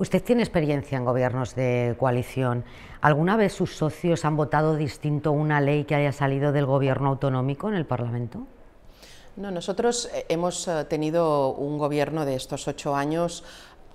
Usted tiene experiencia en gobiernos de coalición. ¿Alguna vez sus socios han votado distinto una ley que haya salido del gobierno autonómico en el Parlamento? No, nosotros eh, hemos eh, tenido un gobierno de estos ocho años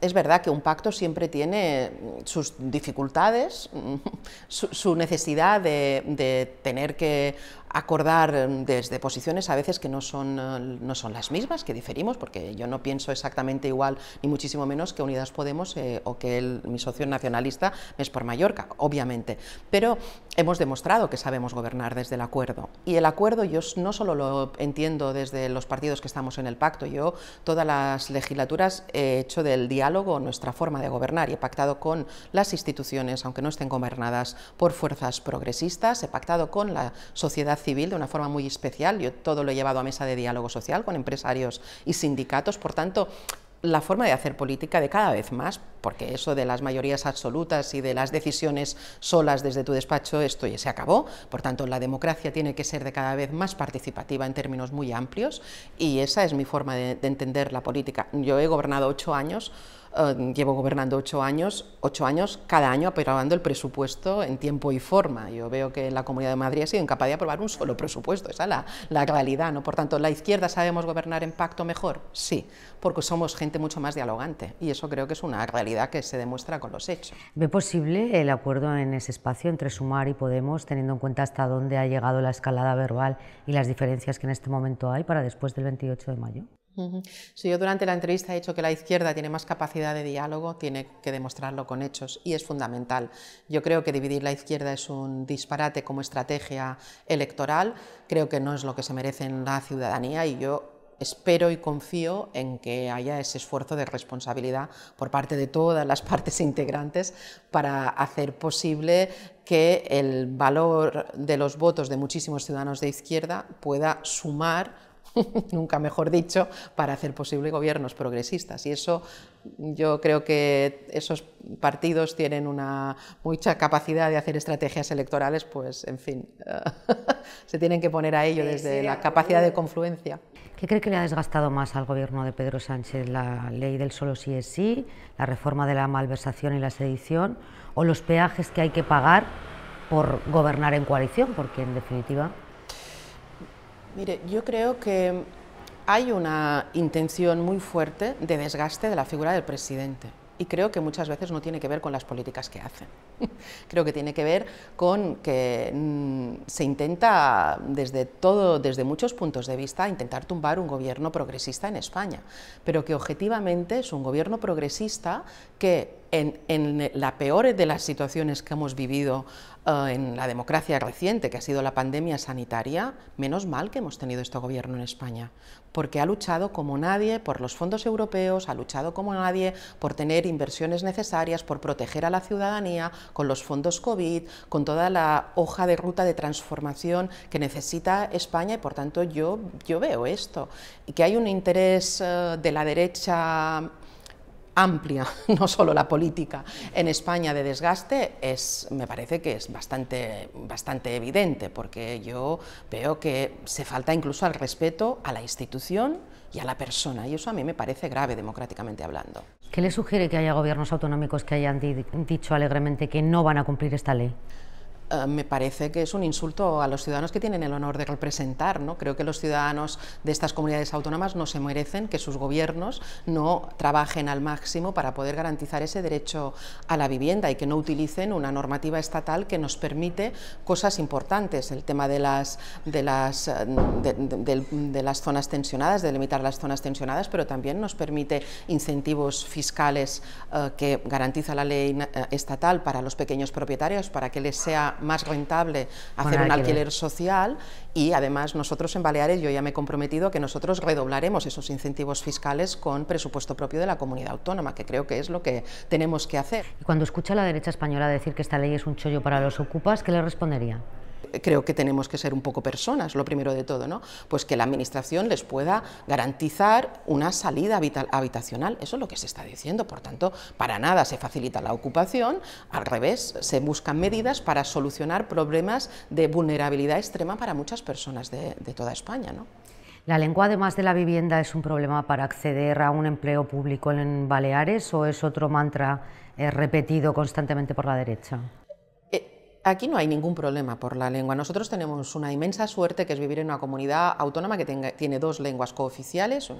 es verdad que un pacto siempre tiene mm, sus dificultades, su, necesidad de, tener que acordar em, desde posiciones a veces que no son, eh, no son las mismas, que diferimos, porque yo no pienso exactamente igual, ni muchísimo menos que Unidas Podemos eh, o que mi socio nacionalista es por Mallorca, obviamente. Pero hemos demostrado que sabemos gobernar desde el acuerdo. Y el acuerdo yo no solo lo entiendo desde los partidos que estamos en el pacto, yo todas las legislaturas he hecho del diálogo nuestra forma de gobernar y he pactado con las instituciones, aunque no estén gobernadas por fuerzas progresistas, he pactado con la sociedad civil de una forma muy especial. Yo todo lo he llevado a mesa de diálogo social con empresarios y sindicatos. Por tanto, la forma de hacer política de cada vez más, porque eso de las mayorías absolutas y de las decisiones solas desde tu despacho, esto ya se acabó. Por tanto, la democracia tiene que ser de cada vez más participativa en términos muy amplios y esa es mi forma de, de entender la política. Yo he gobernado ocho años Em, llevo gobernando ocho años, ocho años cada año aprobando el presupuesto en tiempo y forma. Yo veo que la Comunidad de Madrid ha sido incapaz de aprobar un solo presupuesto, esa es la, la realidad. ¿no? Por tanto, ¿la izquierda sabemos gobernar en pacto mejor? Sí, porque somos gente mucho más dialogante y eso creo que es una realidad que se demuestra con los hechos. ¿Ve posible el acuerdo en ese espacio entre Sumar y Podemos, teniendo en cuenta hasta dónde ha llegado la escalada verbal y las diferencias que en este momento hay para después del 28 de mayo? Si yo durante la entrevista he dicho que la izquierda tiene más capacidad de diálogo, tiene que demostrarlo con hechos y es fundamental. Yo creo que dividir la izquierda es un disparate como estrategia electoral, creo que no es lo que se merece en la ciudadanía y yo espero y confío en que haya ese esfuerzo de responsabilidad por parte de todas las partes integrantes para hacer posible que el valor de los votos de muchísimos ciudadanos de izquierda pueda sumar nunca mejor dicho, para hacer posible gobiernos progresistas. Y eso, yo creo que esos partidos tienen una mucha capacidad de hacer estrategias electorales, pues, en fin, se tienen que poner a ello desde la capacidad de confluencia. ¿Qué cree que le ha desgastado más al gobierno de Pedro Sánchez? ¿La ley del solo sí es sí, la reforma de la malversación y la sedición o los peajes que hay que pagar por gobernar en coalición? Porque, en definitiva, Mire, yo creo que hay una intención muy fuerte de desgaste de la figura del presidente. Y creo que muchas veces no tiene que ver con las políticas que hace. creo que tiene que ver con que mm, se intenta desde todo, desde muchos puntos de vista, intentar tumbar un gobierno progresista en España, pero que objetivamente es un gobierno progresista que en, la peor de las situaciones que hemos vivido eh, en la democracia reciente, que ha sido la pandemia sanitaria, menos mal que hemos tenido este gobierno en España, porque ha luchado como nadie por los fondos europeos, ha luchado como nadie por tener inversiones necesarias, por proteger a la ciudadanía con los fondos COVID, con toda la hoja de ruta de transformación que necesita España y por tanto yo, yo veo esto. Y que hay un interés eh, de la derecha amplia, no solo la política en España de desgaste, es, me parece que es bastante, bastante evidente, porque yo veo que se falta incluso al respeto a la institución y a la persona, y eso a mí me parece grave democráticamente hablando. ¿Qué le sugiere que haya gobiernos autonómicos que hayan dicho alegremente que no van a cumplir esta ley? Eh, me parece que es un insulto a los ciudadanos que tienen el honor de representar. ¿no? Creo que los ciudadanos de estas comunidades autónomas no se merecen que sus gobiernos no trabajen al máximo para poder garantizar ese derecho a la vivienda y que no utilicen una normativa estatal que nos permite cosas importantes, el tema de las, de las, eh, de, las zonas tensionadas, de limitar las zonas tensionadas, pero también nos permite incentivos fiscales eh, que garantiza la ley estatal para los pequeños propietarios, para que les sea más rentable hacer un alquiler social y además nosotros en Baleares yo ya me he comprometido a que nosotros redoblaremos esos incentivos fiscales con presupuesto propio de la comunidad autónoma, que creo que es lo que tenemos que hacer. Y cuando escucha la derecha española decir que esta ley es un chollo para los ocupas, ¿qué le respondería? creo que tenemos que ser un poco personas, lo primero de todo, ¿no? Pues que la administración les pueda garantizar una salida habitacional, eso es lo que se está diciendo, por tanto, para nada se facilita la ocupación, al revés, se buscan medidas para solucionar problemas de vulnerabilidad extrema para muchas personas de, toda España, ¿no? ¿La lengua, además de la vivienda, es un problema para acceder a un empleo público en Baleares o es otro mantra eh, repetido constantemente por la derecha? Aquí no hay ningún problema por la lengua. Nosotros tenemos una inmensa suerte que es vivir en una comunidad autónoma que tiene dos lenguas cooficiales,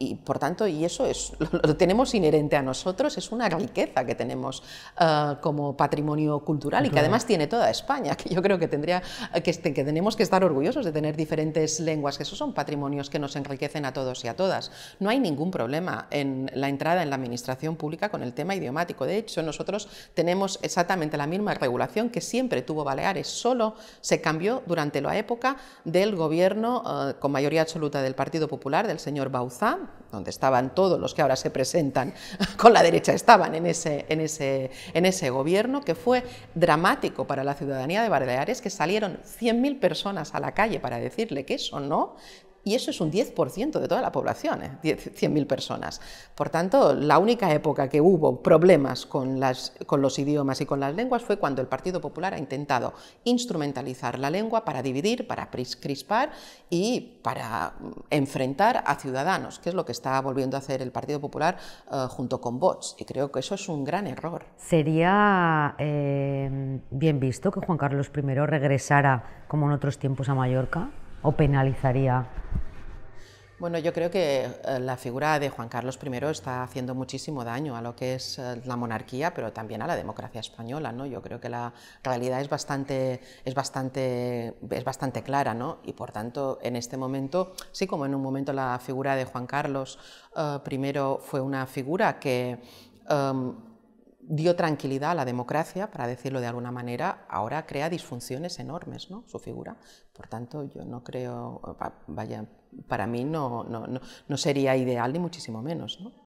y por tanto, y eso es, lo, tenemos inherente a nosotros, es una riqueza que tenemos eh, como patrimonio cultural y que además tiene toda España, que yo creo que, tendría, que, este, que tenemos que estar orgullosos de tener diferentes lenguas, que esos son patrimonios que nos enriquecen a todos y a todas. No hay ningún problema en la entrada en la administración pública con el tema idiomático. De hecho, nosotros tenemos exactamente la misma regulación que siempre tuvo Baleares, solo se cambió durante la época del gobierno eh, con mayoría absoluta del Partido Popular, del señor Bauzá, donde estaban todos los que ahora se presentan con la derecha, estaban en ese, en ese, en ese gobierno, que fue dramático para la ciudadanía de Baleares, que salieron 100.000 personas a la calle para decirle que eso no, y eso es un 10% de toda la población, 100.000 ¿eh? personas. Por tanto, la única época que hubo problemas con, los idiomas y con las lenguas fue cuando el Partido Popular ha intentado instrumentalizar la lengua para dividir, para crispar y para mm, enfrentar a ciudadanos, que es lo que está volviendo a hacer el Partido Popular eh, junto con Vox. Y creo que eso es un gran error. Sería eh, bien visto que Juan Carlos I regresara, como en otros tiempos, a Mallorca o penalizaría? Bueno, yo creo que eh, la figura de Juan Carlos I está haciendo muchísimo daño a lo que es eh, la monarquía, pero también a la democracia española, ¿no? Yo creo que la realidad es bastante, es bastante, es bastante clara, ¿no? Y por tanto, en este momento, sí como en un momento la figura de Juan Carlos eh, I fue una figura que em, dio tranquilidad a la democracia, para decirlo de alguna manera, ahora crea disfunciones enormes, ¿no? Su figura. Por tanto, yo no creo, vaya, para mí no, no, no, sería ideal ni muchísimo menos,